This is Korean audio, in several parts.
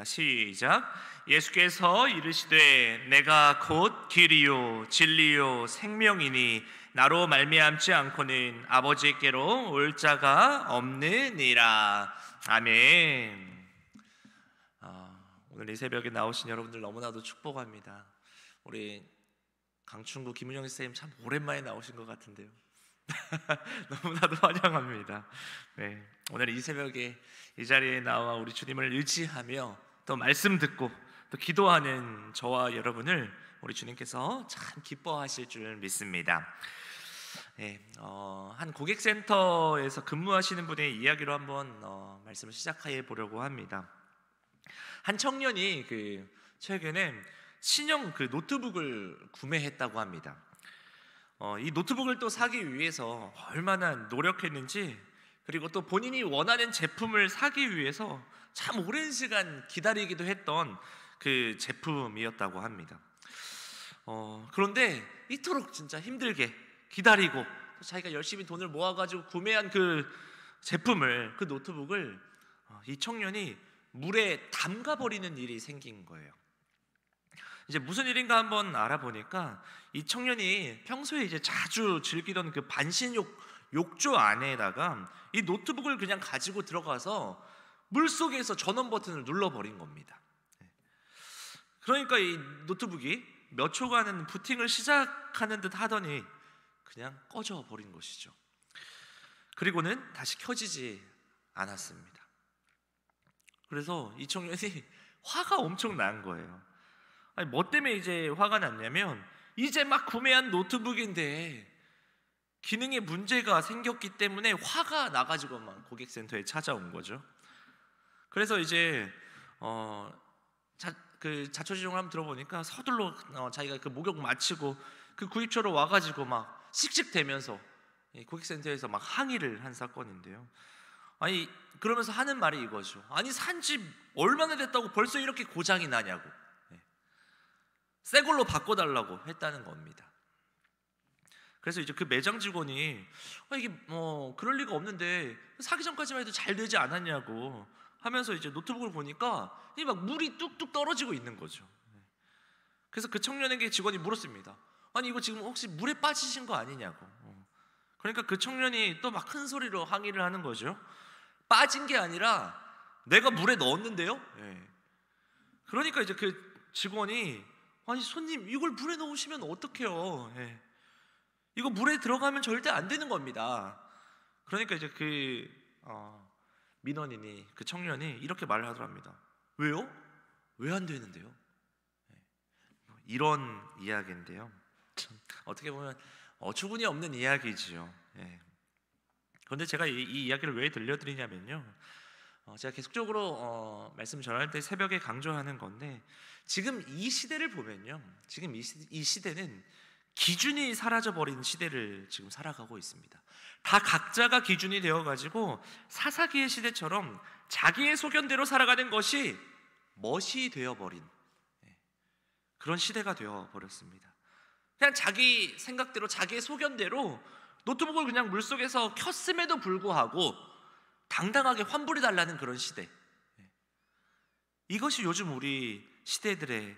읽겠습니다. 시작. 예수께서 이르시되 내가 곧 길이요 진리요 생명이니 나로 말미암지 않고는 아버지께로 올 자가 없느니라. 아멘. 어, 오늘 이 새벽에 나오신 여러분들 너무나도 축복합니다. 우리 강춘구 김은영 선생님 참 오랜만에 나오신 것 같은데요. 너무나도 환영합니다. 네, 오늘 이 새벽에 이 자리에 나와 우리 주님을 의지하며 또 말씀 듣고 또 기도하는 저와 여러분을 우리 주님께서 참 기뻐하실 줄 믿습니다. 예, 어, 한 고객센터에서 근무하시는 분의 이야기로 한번 어, 말씀을 시작해 보려고 합니다. 한 청년이 그 최근에 신형 그 노트북을 구매했다고 합니다. 어, 이 노트북을 또 사기 위해서 얼마나 노력했는지 그리고 또 본인이 원하는 제품을 사기 위해서 참 오랜 시간 기다리기도 했던 그 제품이었다고 합니다. 어, 그런데 이토록 진짜 힘들게 기다리고 자기가 열심히 돈을 모아가지고 구매한 그 제품을 그 노트북을 어, 이 청년이 물에 담가 버리는 일이 생긴 거예요. 이제 무슨 일인가 한번 알아보니까 이 청년이 평소에 이제 자주 즐기던 그 반신욕 욕조 안에다가 이 노트북을 그냥 가지고 들어가서 물속에서 전원 버튼을 눌러버린 겁니다. 그러니까 이 노트북이 몇 초간은 부팅을 시작하는 듯 하더니 그냥 꺼져 버린 것이죠. 그리고는 다시 켜지지 않았습니다. 그래서 이 청년이 화가 엄청 난 거예요. 아니 뭐 때문에 이제 화가 났냐면 이제 막 구매한 노트북인데 기능에 문제가 생겼기 때문에 화가 나가지고 막 고객센터에 찾아온 거죠. 그래서 이제 어, 자, 그 자초지종을 한번 들어보니까 서둘러 어, 자기가 그 목욕 마치고 그 구입처로 와가지고 막 씩씩대면서 고객센터에서 막 항의를 한 사건인데요. 아니 그러면서 하는 말이 이거죠. 아니 산지 얼마나 됐다고 벌써 이렇게 고장이 나냐고. 네. 새 걸로 바꿔달라고 했다는 겁니다. 그래서 이제 그 매장 직원이 아, 이게 뭐 그럴 리가 없는데 사기 전까지만 해도 잘 되지 않았냐고 하면서 이제 노트북을 보니까 이 막 물이 뚝뚝 떨어지고 있는 거죠. 네. 그래서 그 청년에게 직원이 물었습니다. 아니 이거 지금 혹시 물에 빠지신 거 아니냐고. 어. 그러니까 그 청년이 또 막 큰 소리로 항의를 하는 거죠. 빠진 게 아니라 내가 물에 넣었는데요. 예. 그러니까 이제 그 직원이 아니 손님 이걸 물에 넣으시면 어떡해요. 예. 이거 물에 들어가면 절대 안 되는 겁니다. 그러니까 이제 그 어, 민원인이 그 청년이 이렇게 말을 하더랍니다. 왜요? 왜 안 되는데요? 네. 뭐 이런 이야기인데요. 어떻게 보면 어처구니 없는 이야기지요. 네. 그런데 제가 이, 이 이야기를 왜 들려드리냐면요. 어, 제가 계속적으로 어, 말씀 전할 때 새벽에 강조하는 건데 지금 이 시대를 보면요. 지금 이, 시, 이 시대는 기준이 사라져 버린 시대를 지금 살아가고 있습니다. 다 각자가 기준이 되어 가지고 사사기의 시대처럼 자기의 소견대로 살아가는 것이 멋이 되어 버린 네, 그런 시대가 되어 버렸습니다. 그냥 자기 생각대로 자기의 소견대로 노트북을 그냥 물속에서 켰음에도 불구하고 당당하게 환불해 달라는 그런 시대. 네, 이것이 요즘 우리 시대들에게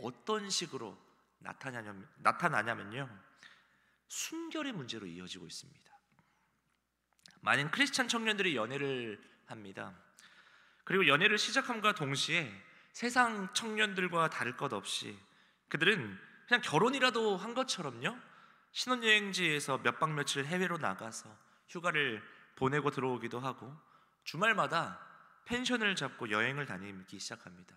어떤 식으로 나타나냐면, 나타나냐면요. 순결의 문제로 이어지고 있습니다. 많은 크리스찬 청년들이 연애를 합니다. 그리고 연애를 시작함과 동시에 세상 청년들과 다를 것 없이 그들은 그냥 결혼이라도 한 것처럼요. 신혼여행지에서 몇 박 며칠 해외로 나가서 휴가를 보내고 들어오기도 하고 주말마다 펜션을 잡고 여행을 다니기 시작합니다.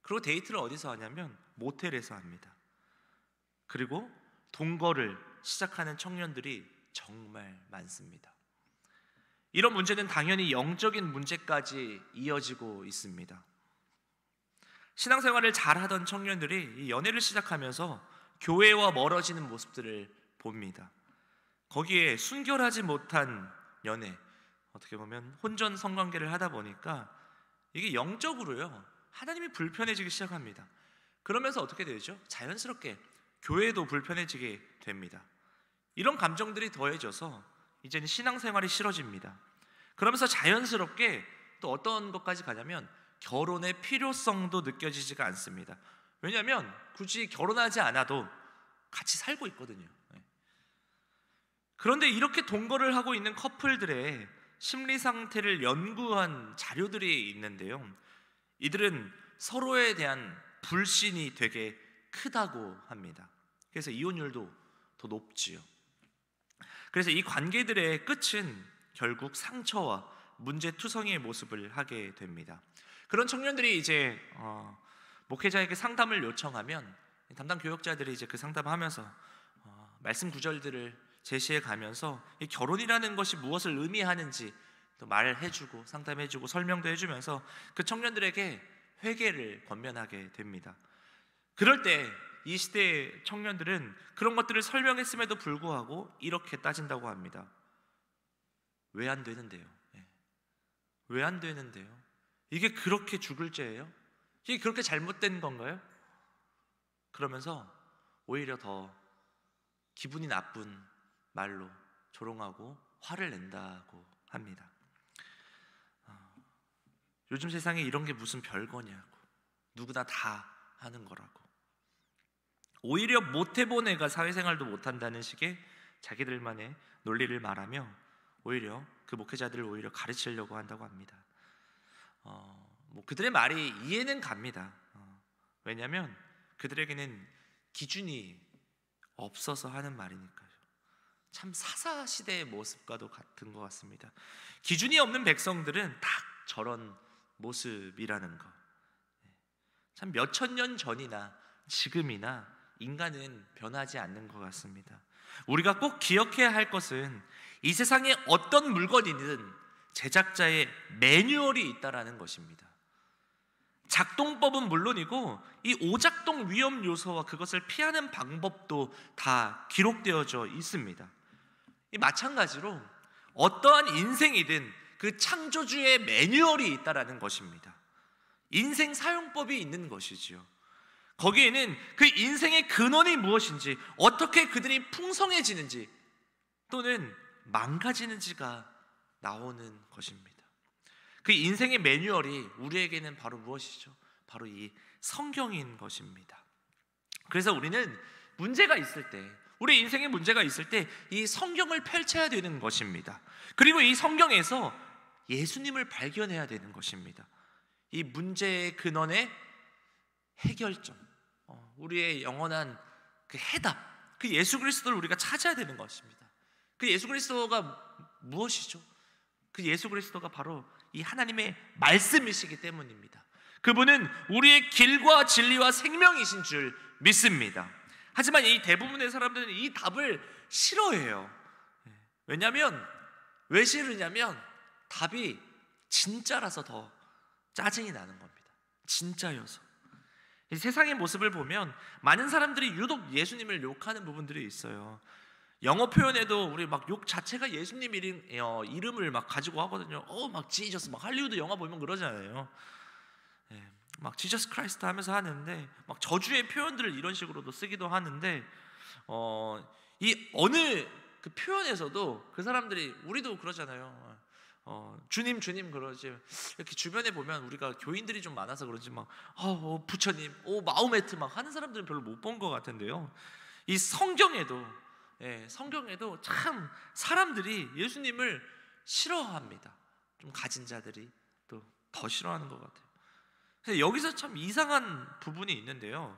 그리고 데이트를 어디서 하냐면 모텔에서 합니다. 그리고 동거를 시작하는 청년들이 정말 많습니다. 이런 문제는 당연히 영적인 문제까지 이어지고 있습니다. 신앙생활을 잘하던 청년들이 연애를 시작하면서 교회와 멀어지는 모습들을 봅니다. 거기에 순결하지 못한 연애, 어떻게 보면 혼전 성관계를 하다 보니까 이게 영적으로요 하나님이 불편해지기 시작합니다. 그러면서 어떻게 되죠? 자연스럽게 교회도 불편해지게 됩니다. 이런 감정들이 더해져서 이제는 신앙생활이 싫어집니다. 그러면서 자연스럽게 또 어떤 것까지 가냐면 결혼의 필요성도 느껴지지가 않습니다. 왜냐하면 굳이 결혼하지 않아도 같이 살고 있거든요. 네. 그런데 이렇게 동거를 하고 있는 커플들의 심리 상태를 연구한 자료들이 있는데요. 이들은 서로에 대한 불신이 되게 크다고 합니다. 그래서 이혼율도 더 높지요. 그래서 이 관계들의 끝은 결국 상처와 문제투성이의 모습을 하게 됩니다. 그런 청년들이 이제 어, 목회자에게 상담을 요청하면 담당 교역자들이 이제 그 상담하면서 어, 말씀 구절들을 제시해 가면서 결혼이라는 것이 무엇을 의미하는지 또 말해주고 상담해주고 설명도 해주면서 그 청년들에게 회개를 권면하게 됩니다. 그럴 때이 시대의 청년들은 그런 것들을 설명했음에도 불구하고 이렇게 따진다고 합니다. 왜 안 되는데요? 예. 왜안 되는데요? 이게 그렇게 죽을 죄예요? 이게 그렇게 잘못된 건가요? 그러면서 오히려 더 기분이 나쁜 말로 조롱하고 화를 낸다고 합니다. 어, 요즘 세상에 이런 게 무슨 별거냐고 누구나 다 하는 거라고 오히려 못해본 애가 사회생활도 못한다는 식의 자기들만의 논리를 말하며 오히려 그 목회자들을 오히려 가르치려고 한다고 합니다. 어, 뭐 그들의 말이 이해는 갑니다. 어, 왜냐하면 그들에게는 기준이 없어서 하는 말이니까요. 참 사사 시대의 모습과도 같은 것 같습니다. 기준이 없는 백성들은 딱 저런 모습이라는 거. 예. 참몇천년 전이나 지금이나 인간은 변하지 않는 것 같습니다. 우리가 꼭 기억해야 할 것은 이 세상에 어떤 물건이든 제작자의 매뉴얼이 있다라는 것입니다. 작동법은 물론이고 이 오작동 위험 요소와 그것을 피하는 방법도 다 기록되어져 있습니다. 마찬가지로 어떠한 인생이든 그 창조주의 매뉴얼이 있다라는 것입니다. 인생 사용법이 있는 것이지요. 거기에는 그 인생의 근원이 무엇인지, 어떻게 그들이 풍성해지는지, 또는 망가지는지가 나오는 것입니다. 그 인생의 매뉴얼이 우리에게는 바로 무엇이죠? 바로 이 성경인 것입니다. 그래서 우리는 문제가 있을 때, 우리 인생에 문제가 있을 때 이 성경을 펼쳐야 되는 것입니다. 그리고 이 성경에서 예수님을 발견해야 되는 것입니다. 이 문제의 근원에 해결점, 어, 우리의 영원한 그 해답, 그 예수 그리스도를 우리가 찾아야 되는 것입니다. 그 예수 그리스도가 무엇이죠? 그 예수 그리스도가 바로 이 하나님의 말씀이시기 때문입니다. 그분은 우리의 길과 진리와 생명이신 줄 믿습니다. 하지만 이 대부분의 사람들은 이 답을 싫어해요. 예, 왜냐하면 왜 싫으냐면 답이 진짜라서 더 짜증이 나는 겁니다. 진짜여서. 세상의 모습을 보면 많은 사람들이 유독 예수님을 욕하는 부분들이 있어요. 영어 표현에도 우리 막 욕 자체가 예수님 이름, 어, 이름을 막 가지고 하거든요. 어, 막 지저스, 막 할리우드 영화 보면 그러잖아요. 예, 막 지저스 크라이스트 하면서 하는데 막 저주의 표현들을 이런 식으로도 쓰기도 하는데 어, 이 어느 그 표현에서도 그 사람들이 우리도 그러잖아요. 어, 주님 주님 그러지 이렇게 주변에 보면 우리가 교인들이 좀 많아서 그런지 막 어, 어 부처님 오 어, 마우메트 막 하는 사람들은 별로 못 본 것 같은데요 이 성경에도 예, 성경에도 참 사람들이 예수님을 싫어합니다 좀 가진 자들이 또 더 싫어하는 것 같아요 근데 여기서 참 이상한 부분이 있는데요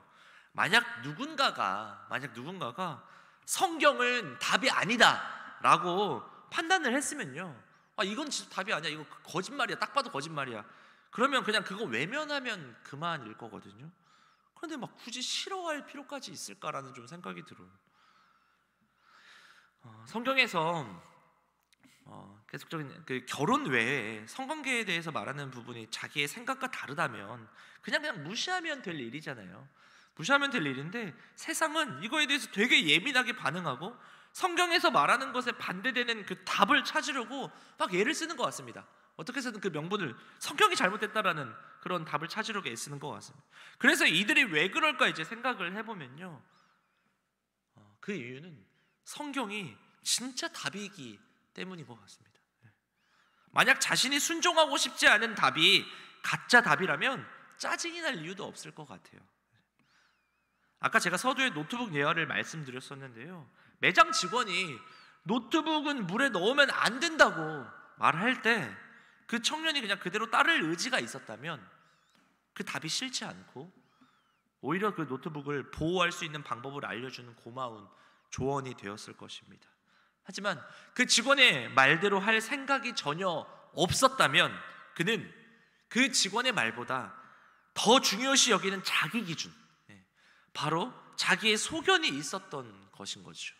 만약 누군가가 만약 누군가가 성경은 답이 아니다라고 판단을 했으면요 아, 이건 진짜 답이 아니야. 이거 거짓말이야. 딱 봐도 거짓말이야. 그러면 그냥 그거 외면하면 그만일 거거든요. 그런데 막 굳이 싫어할 필요까지 있을까라는 좀 생각이 들어요. 어, 성경에서 어, 계속적인 그 결혼 외에 성관계에 대해서 말하는 부분이 자기의 생각과 다르다면 그냥 그냥 무시하면 될 일이잖아요. 무시하면 될 일인데 세상은 이거에 대해서 되게 예민하게 반응하고 성경에서 말하는 것에 반대되는 그 답을 찾으려고 막예를 쓰는 것 같습니다. 어떻게 해서든 그 명분을 성경이 잘못됐다라는 그런 답을 찾으려고 애쓰는 것 같습니다. 그래서 이들이 왜 그럴까 이제 생각을 해보면요. 어, 그 이유는 성경이 진짜 답이기 때문인 것 같습니다. 예. 만약 자신이 순종하고 싶지 않은 답이 가짜 답이라면 짜증이 날 이유도 없을 것 같아요. 아까 제가 서두에 노트북 예화를 말씀드렸었는데요. 매장 직원이 노트북은 물에 넣으면 안 된다고 말할 때 그 청년이 그냥 그대로 따를 의지가 있었다면 그 답이 싫지 않고 오히려 그 노트북을 보호할 수 있는 방법을 알려주는 고마운 조언이 되었을 것입니다. 하지만 그 직원의 말대로 할 생각이 전혀 없었다면 그는 그 직원의 말보다 더 중요시 여기는 자기 기준, 바로 자기의 소견이 있었던 것인 거죠.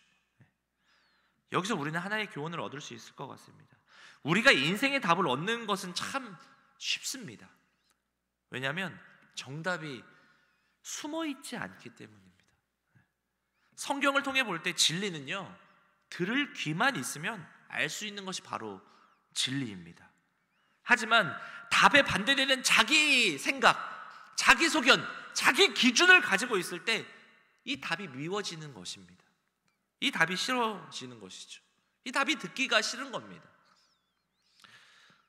여기서 우리는 하나의 교훈을 얻을 수 있을 것 같습니다. 우리가 인생의 답을 얻는 것은 참 쉽습니다. 왜냐하면 정답이 숨어 있지 않기 때문입니다. 성경을 통해 볼 때 진리는요, 들을 귀만 있으면 알 수 있는 것이 바로 진리입니다. 하지만 답에 반대되는 자기 생각, 자기 소견, 자기 기준을 가지고 있을 때 이 답이 미워지는 것입니다. 이 답이 싫어지는 것이죠. 이 답이 듣기가 싫은 겁니다.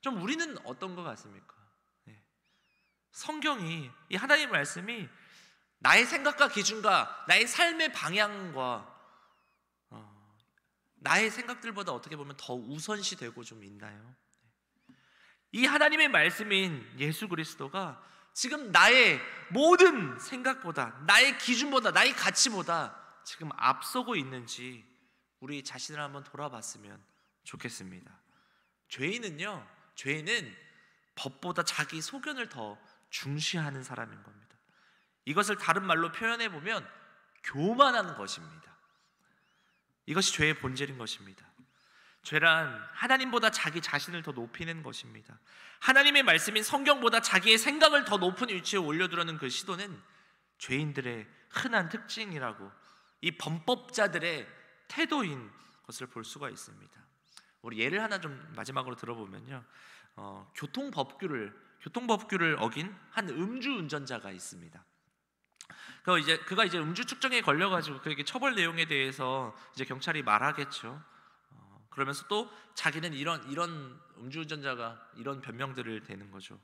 좀 우리는 어떤 것 같습니까? 네. 성경이 이 하나님 말씀이 나의 생각과 기준과 나의 삶의 방향과 어, 나의 생각들보다 어떻게 보면 더 우선시되고 좀 있나요? 네. 이 하나님의 말씀인 예수 그리스도가 지금 나의 모든 생각보다 나의 기준보다 나의 가치보다 지금 앞서고 있는지 우리 자신을 한번 돌아봤으면 좋겠습니다. 죄인은요, 죄인은 법보다 자기 소견을 더 중시하는 사람인 겁니다. 이것을 다른 말로 표현해 보면 교만한 것입니다. 이것이 죄의 본질인 것입니다. 죄란 하나님보다 자기 자신을 더 높이는 것입니다. 하나님의 말씀인 성경보다 자기의 생각을 더 높은 위치에 올려두려는 그 시도는 죄인들의 흔한 특징이라고 이 범법자들의 태도인 것을 볼 수가 있습니다. 우리 예를 하나 좀 마지막으로 들어보면요. 어, 교통법규를 교통법규를 어긴 한 음주 운전자가 있습니다. 그 이제 그가 이제 음주 측정에 걸려가지고 그에게 처벌 내용에 대해서 이제 경찰이 말하겠죠. 그러면서 또 자기는 이런 이런 음주운전자가 이런 변명들을 대는 거죠.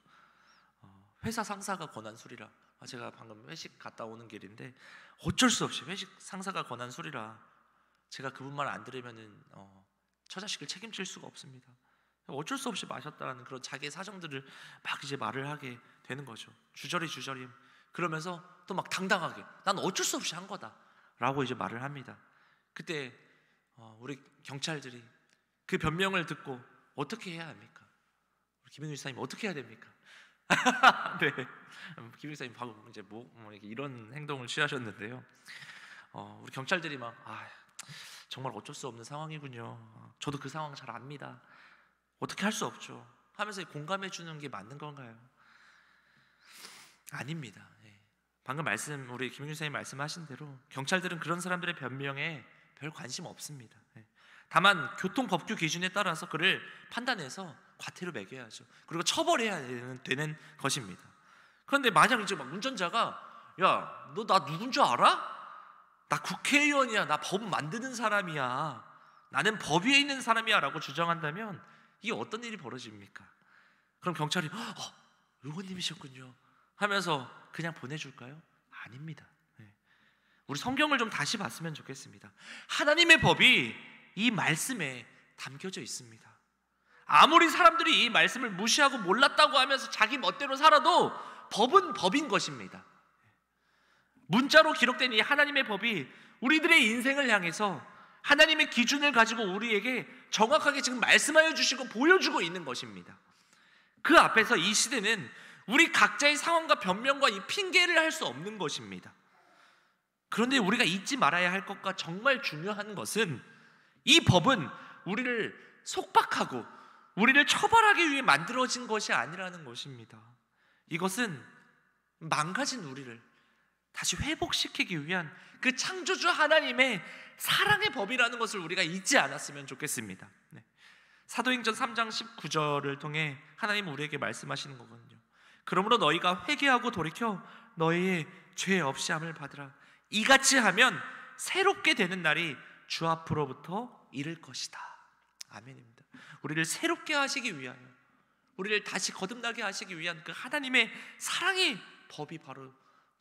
어, 회사 상사가 권한 술이라. 아, 제가 방금 회식 갔다 오는 길인데 어쩔 수 없이 회식 상사가 권한 술이라. 제가 그분 말 안 들으면은 어, 처자식을 책임질 수가 없습니다. 어쩔 수 없이 마셨다는 그런 자기의 사정들을 막 이제 말을 하게 되는 거죠. 주저리 주저리 그러면서 또 막 당당하게 난 어쩔 수 없이 한 거다라고 이제 말을 합니다. 그때 어, 우리 경찰들이 그 변명을 듣고 어떻게 해야 합니까? 김현우 사님 어떻게 해야 됩니까? 네, 김현우 사님 바로 이제 뭐, 뭐 이런 행동을 취하셨는데요. 어, 우리 경찰들이 막 아, 정말 어쩔 수 없는 상황이군요. 저도 그 상황 잘 압니다. 어떻게 할 수 없죠. 하면서 공감해 주는 게 맞는 건가요? 아닙니다. 예. 방금 말씀 우리 김윤 선님 말씀하신 대로 경찰들은 그런 사람들의 변명에 별 관심 없습니다. 다만 교통법규 기준에 따라서 그를 판단해서 과태료 매겨야죠. 그리고 처벌해야 되는, 되는 것입니다. 그런데 만약 이제 막 운전자가 야너 나 누군 줄 알아? 나 국회의원이야. 나 법 만드는 사람이야. 나는 법 위에 있는 사람이야라고 주장한다면 이게 어떤 일이 벌어집니까? 그럼 경찰이 어, 의원님이셨군요 하면서 그냥 보내줄까요? 아닙니다. 네. 우리 성경을 좀 다시 봤으면 좋겠습니다. 하나님의 법이 이 말씀에 담겨져 있습니다. 아무리 사람들이 이 말씀을 무시하고 몰랐다고 하면서 자기 멋대로 살아도 법은 법인 것입니다. 문자로 기록된 이 하나님의 법이 우리들의 인생을 향해서 하나님의 기준을 가지고 우리에게 정확하게 지금 말씀하여 주시고 보여주고 있는 것입니다. 그 앞에서 이 시대는 우리 각자의 상황과 변명과 이 핑계를 할 수 없는 것입니다. 그런데 우리가 잊지 말아야 할 것과 정말 중요한 것은 이 법은 우리를 속박하고 우리를 처벌하기 위해 만들어진 것이 아니라는 것입니다. 이것은 망가진 우리를 다시 회복시키기 위한 그 창조주 하나님의 사랑의 법이라는 것을 우리가 잊지 않았으면 좋겠습니다. 네. 사도행전 3장 19절을 통해 하나님 우리에게 말씀하시는 거거든요. 그러므로 너희가 회개하고 돌이켜 너희의 죄 없이함을 받으라. 이같이 하면 새롭게 되는 날이 주 앞으로부터 잃을 것이다. 아멘입니다. 우리를 새롭게 하시기 위하여 우리를 다시 거듭나게 하시기 위한 그 하나님의 사랑의 법이 바로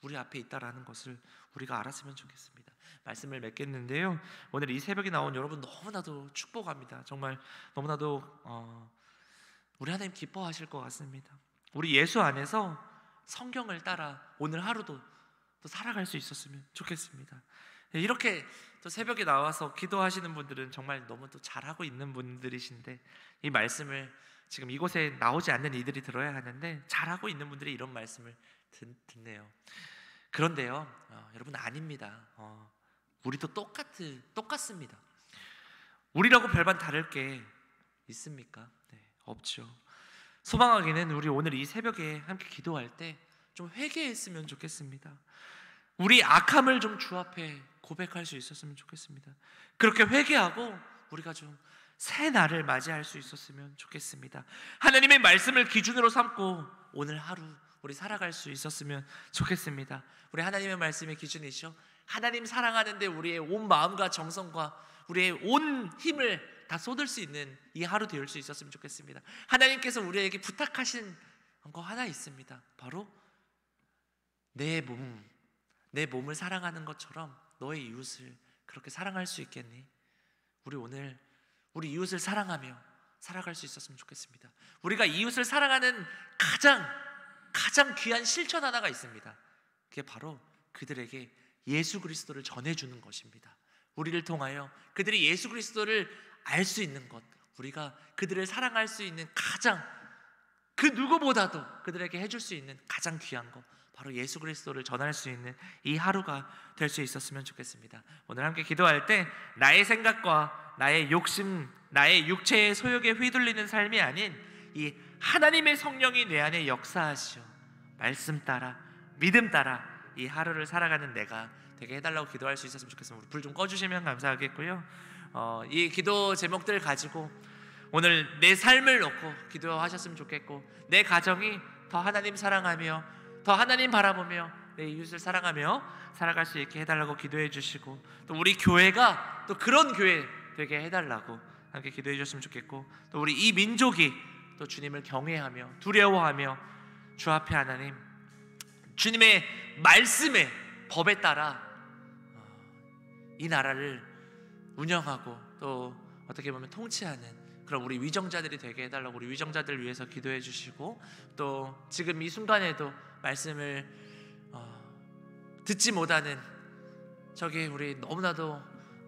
우리 앞에 있다라는 것을 우리가 알았으면 좋겠습니다. 말씀을 맺겠는데요. 오늘 이 새벽에 나온 여러분 너무나도 축복합니다. 정말 너무나도 어, 우리 하나님 기뻐하실 것 같습니다. 우리 예수 안에서 성경을 따라 오늘 하루도 또 살아갈 수 있었으면 좋겠습니다. 예, 이렇게 또 새벽에 나와서 기도하시는 분들은 정말 너무 또 잘하고 있는 분들이신데 이 말씀을 지금 이곳에 나오지 않는 이들이 들어야 하는데 잘하고 있는 분들이 이런 말씀을 듣, 네요 그런데요, 어, 여러분 아닙니다. 어, 우리도 똑같은 똑같습니다. 우리라고 별반 다를 게 있습니까? 네, 없죠. 소망하기는 우리 오늘 이 새벽에 함께 기도할 때 좀 회개했으면 좋겠습니다. 우리 악함을 좀 주 앞에 고백할 수 있었으면 좋겠습니다. 그렇게 회개하고 우리가 좀 새 날을 맞이할 수 있었으면 좋겠습니다. 하나님의 말씀을 기준으로 삼고 오늘 하루 우리 살아갈 수 있었으면 좋겠습니다. 우리 하나님의 말씀의 기준이죠. 하나님 사랑하는데 우리의 온 마음과 정성과 우리의 온 힘을 다 쏟을 수 있는 이 하루 되될수 있었으면 좋겠습니다. 하나님께서 우리에게 부탁하신 거 하나 있습니다. 바로 내 몸, 내 몸을 사랑하는 것처럼 너의 이웃을 그렇게 사랑할 수 있겠니? 우리 오늘 우리 이웃을 사랑하며 살아갈 수 있었으면 좋겠습니다. 우리가 이웃을 사랑하는 가장 가장 귀한 실천 하나가 있습니다. 그게 바로 그들에게 예수 그리스도를 전해 주는 것입니다. 우리를 통하여 그들이 예수 그리스도를 알 수 있는 것, 우리가 그들을 사랑할 수 있는 가장 그 누구보다도 그들에게 해줄 수 있는 가장 귀한 것, 바로 예수 그리스도를 전할 수 있는 이 하루가 될 수 있었으면 좋겠습니다. 오늘 함께 기도할 때 나의 생각과 나의 욕심, 나의 육체의 소욕에 휘둘리는 삶이 아닌 이 하나님의 성령이 내 안에 역사하시오. 말씀 따라, 믿음 따라 이 하루를 살아가는 내가 되게 해달라고 기도할 수 있었으면 좋겠습니다. 불 좀 꺼주시면 감사하겠고요. 어, 이 기도 제목들 가지고 오늘 내 삶을 놓고 기도하셨으면 좋겠고 내 가정이 더 하나님 사랑하며 더 하나님 바라보며 내 이웃을 사랑하며 살아갈 수 있게 해달라고 기도해 주시고 또 우리 교회가 또 그런 교회 되게 해달라고 함께 기도해 주셨으면 좋겠고 또 우리 이 민족이 또 주님을 경외하며 두려워하며 주 앞에 하나님 주님의 말씀에 법에 따라 어, 이 나라를 운영하고 또 어떻게 보면 통치하는 그럼 우리 위정자들이 되게 해달라고 우리 위정자들 위해서 기도해 주시고 또 지금 이 순간에도 말씀을 어, 듣지 못하는 저기 우리 너무나도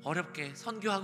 어렵게 선교하고